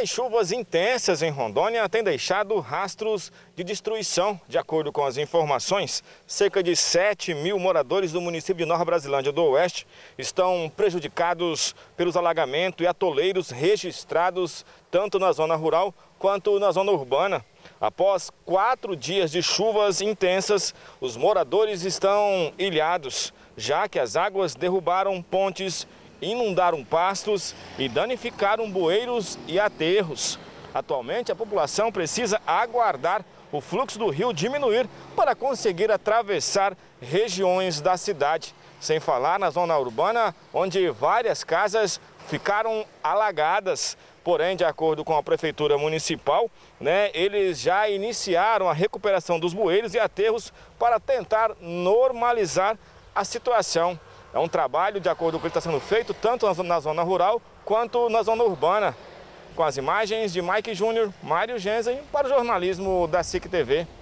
As chuvas intensas em Rondônia têm deixado rastros de destruição. De acordo com as informações, cerca de 7 mil moradores do município de Nova Brasilândia do Oeste estão prejudicados pelos alagamentos e atoleiros registrados tanto na zona rural quanto na zona urbana. Após quatro dias de chuvas intensas, os moradores estão ilhados, já que as águas derrubaram pontes inundaram pastos e danificaram bueiros e aterros. Atualmente, a população precisa aguardar o fluxo do rio diminuir para conseguir atravessar regiões da cidade. Sem falar na zona urbana, onde várias casas ficaram alagadas. Porém, de acordo com a Prefeitura Municipal, né, eles já iniciaram a recuperação dos bueiros e aterros para tentar normalizar a situação. É um trabalho, de acordo com o que está sendo feito, tanto na zona rural quanto na zona urbana. Com as imagens de Mike Júnior, Mário Genzen, para o jornalismo da SIC TV.